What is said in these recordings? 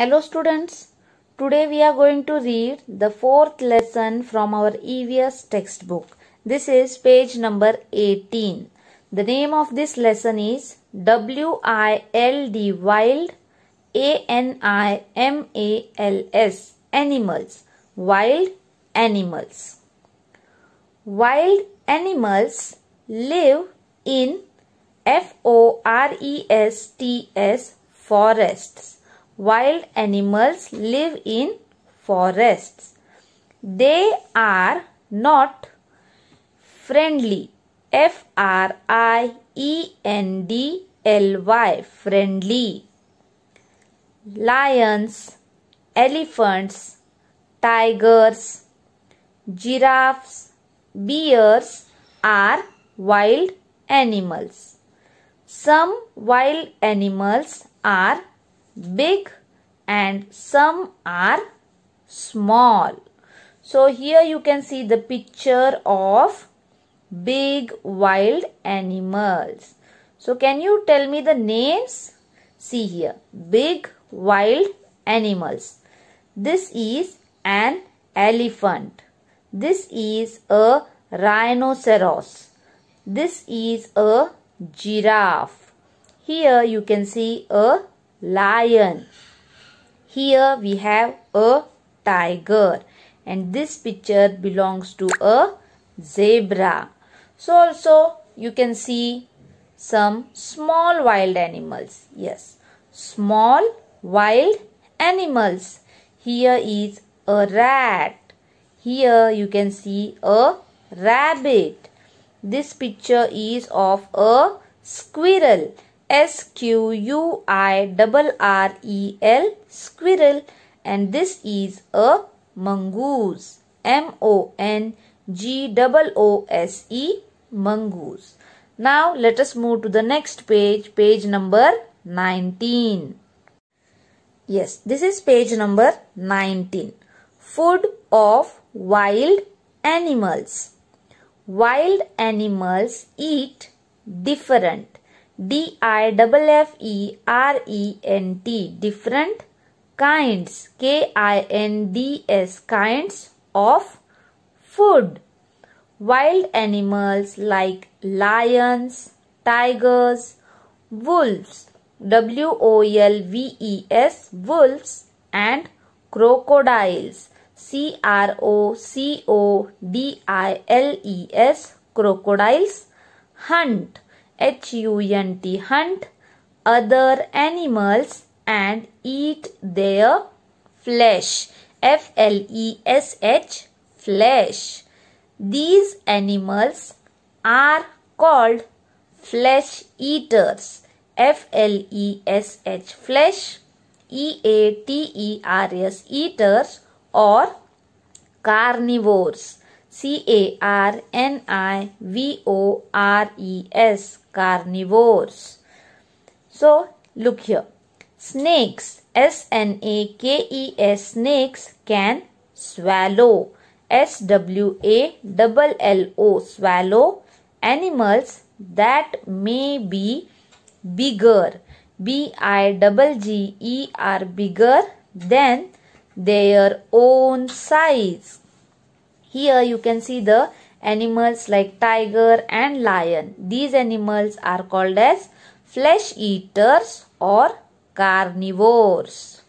Hello students, today we are going to read the fourth lesson from our EVS textbook. This is page number 18. The name of this lesson is W-I-L-D wild A-N-I-M-A-L-S animals wild animals. Wild animals live in F-O-R-E-S-T-S forests wild animals live in forests. They are not friendly. F R I E N D L Y friendly. Lions, elephants, tigers, giraffes, bears are wild animals. Some wild animals are big and some are small. So here you can see the picture of big wild animals. So can you tell me the names? See here, big wild animals. This is an elephant. This is a rhinoceros. This is a giraffe. Here you can see a lion. Here we have a tiger and this picture belongs to a zebra. So also you can see some small wild animals. Yes, small wild animals. Here is a rat. Here you can see a rabbit. This picture is of a squirrel S Q U I double R E L squirrel and this is a mongoose M O N G double mongoose. Now let us move to the next page, page number 19. Yes, this is page number 19. Food of wild animals. Wild animals eat different D I double different kinds K I N D S kinds of food. Wild animals like lions, tigers, wolves W O L V E S wolves and crocodiles C R O C O D I L E S crocodiles hunt H-U-N-T hunt other animals and eat their flesh. F-L-E-S-H flesh. These animals are called flesh eaters. F L E S H flesh, E A T E R S eaters or carnivores. C A R N I V O R E S carnivores. So look here. Snakes, S-N-A-K-E-S, snakes can swallow, S-W-A-L-L-O, swallow animals that may be bigger, B-I-G-G-E-R, bigger than their own size. Here you can see the animals like tiger and lion. These animals are called as flesh eaters or carnivores.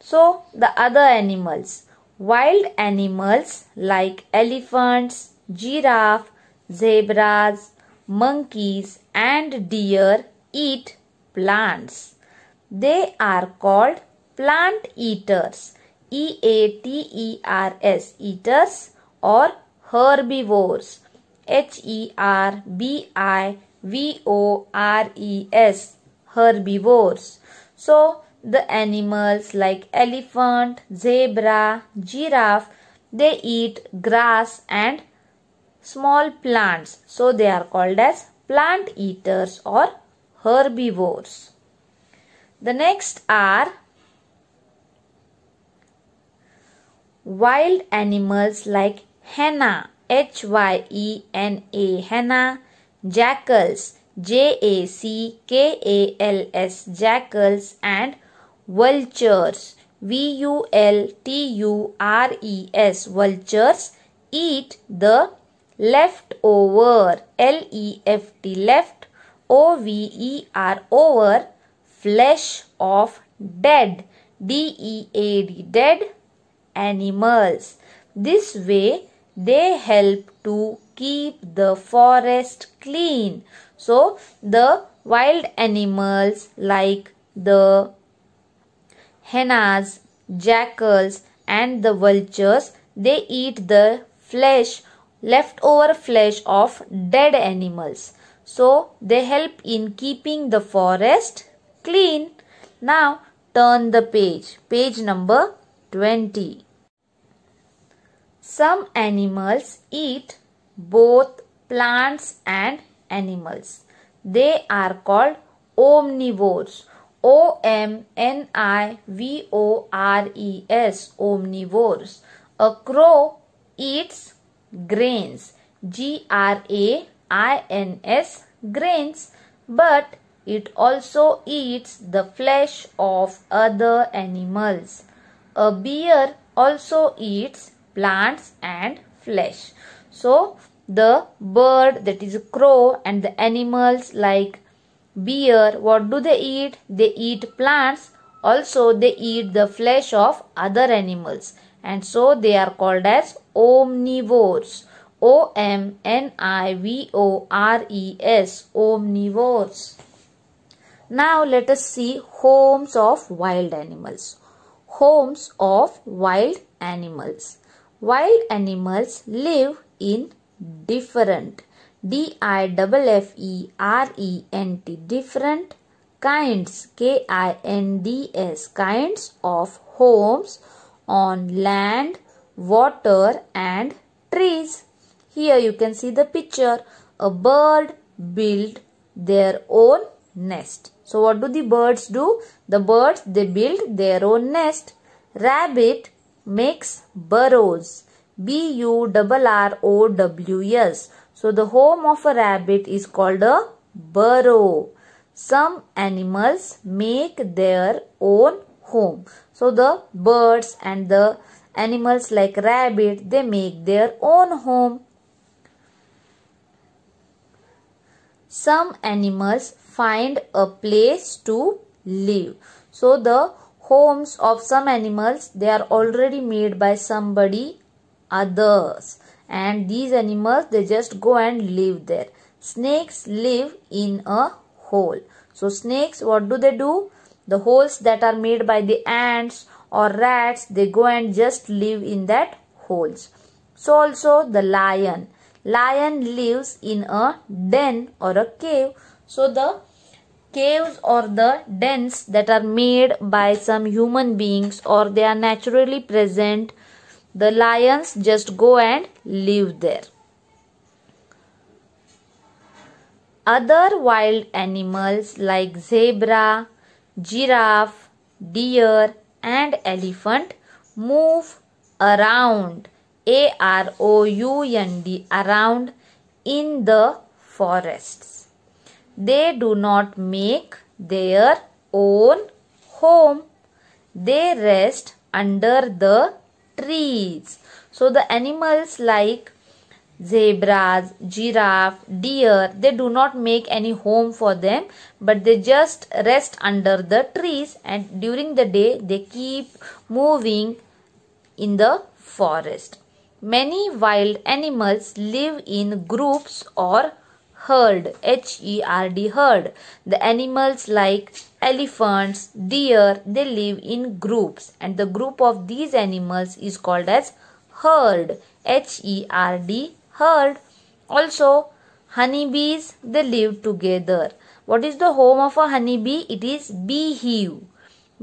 So the other animals. Wild animals like elephants, giraffe, zebras, monkeys and deer eat plants. They are called plant eaters. E-A-T-E-R-S eaters or herbivores H E R B I V O R E S herbivores. So the animals like elephant, zebra, giraffe they eat grass and small plants. So they are called as plant eaters or herbivores. The next are wild animals like Henna, H Y E N A, henna. Jackals, J A C K A L S, jackals. And vultures, V U L T U R E S, vultures eat the leftover, L E F T, left, O V E R, over flesh of dead, D E A D, dead animals. This way, they help to keep the forest clean so the wild animals like the henas, jackals and the vultures they eat the flesh leftover flesh of dead animals so they help in keeping the forest clean now turn the page page number 20 some animals eat both plants and animals. They are called omnivores. O M N I V O R E S omnivores. A crow eats grains. G R A I N S grains. But it also eats the flesh of other animals. A bear also eats plants and flesh. So the bird that is crow and the animals like bear what do they eat? They eat plants also they eat the flesh of other animals and so they are called as omnivores. O M N I V O R E S omnivores. Now let us see homes of wild animals. Homes of wild animals. Wild animals live in different f e r e n t different kinds K I N D S kinds of homes on land, water and trees. Here you can see the picture. A bird build their own nest. So what do the birds do? The birds they build their own nest. Rabbit makes burrows. B-U-R-R-O-W-S. So the home of a rabbit is called a burrow. Some animals make their own home. So the birds and the animals like rabbit, they make their own home. Some animals find a place to live. So the homes of some animals they are already made by somebody others and these animals they just go and live there snakes live in a hole so snakes what do they do the holes that are made by the ants or rats they go and just live in that holes so also the lion lion lives in a den or a cave so the Caves or the dens that are made by some human beings or they are naturally present. The lions just go and live there. Other wild animals like zebra, giraffe, deer and elephant move around a r o u n d around in the forests they do not make their own home. They rest under the trees. So the animals like zebras, giraffe, deer, they do not make any home for them but they just rest under the trees and during the day they keep moving in the forest. Many wild animals live in groups or herd h e r d herd the animals like elephants deer they live in groups and the group of these animals is called as herd h e r d herd also honeybees they live together what is the home of a honeybee it is beehive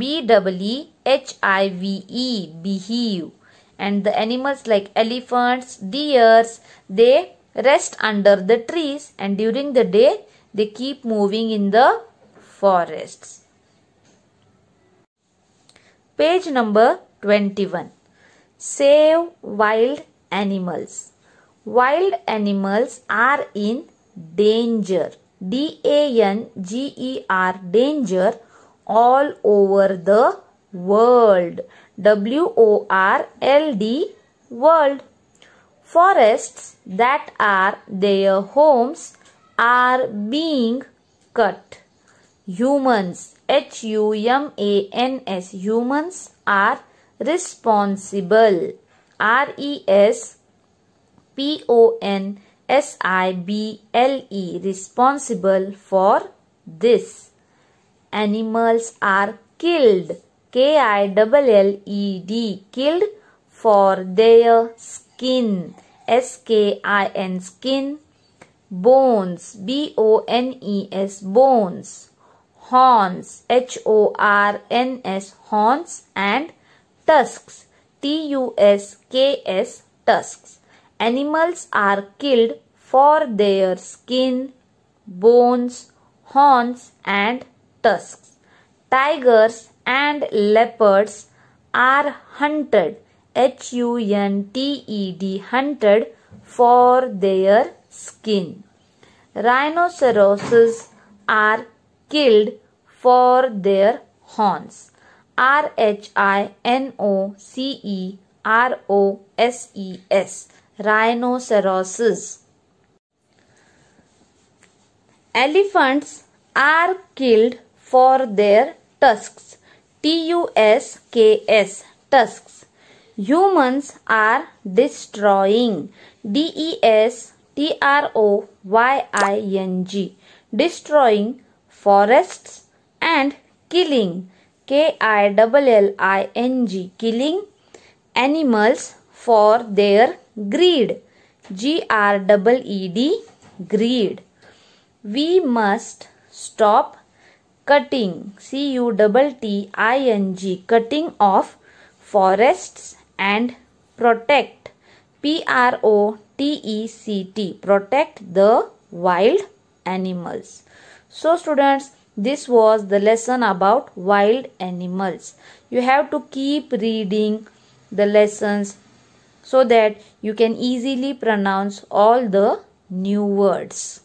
b w e h i v e beehive and the animals like elephants deers they rest under the trees and during the day they keep moving in the forests. Page number 21. Save wild animals. Wild animals are in danger. D-A-N-G-E-R danger all over the world. W-O-R-L-D world. Forests that are their homes are being cut. Humans, H U M A N S, humans are responsible. R E S P O N S I B L E, responsible for this. Animals are killed. K I L L E D, killed for their skin skin S K I N skin bones B O N E S bones horns H O R N S horns and tusks T U S K S tusks animals are killed for their skin bones horns and tusks tigers and leopards are hunted H U N T E D hunted for their skin. Rhinoceroses are killed for their horns. R H I N O C E R O S E S rhinoceroses. Elephants are killed for their tusks. T U S K S tusks. Humans are destroying. D E S T R O Y I N G. Destroying forests and killing. K I L L I N G. Killing animals for their greed. G r e e d, Greed. We must stop cutting. C U T T I N G. Cutting of forests and protect P R O T E C T protect the wild animals. So students this was the lesson about wild animals. You have to keep reading the lessons so that you can easily pronounce all the new words.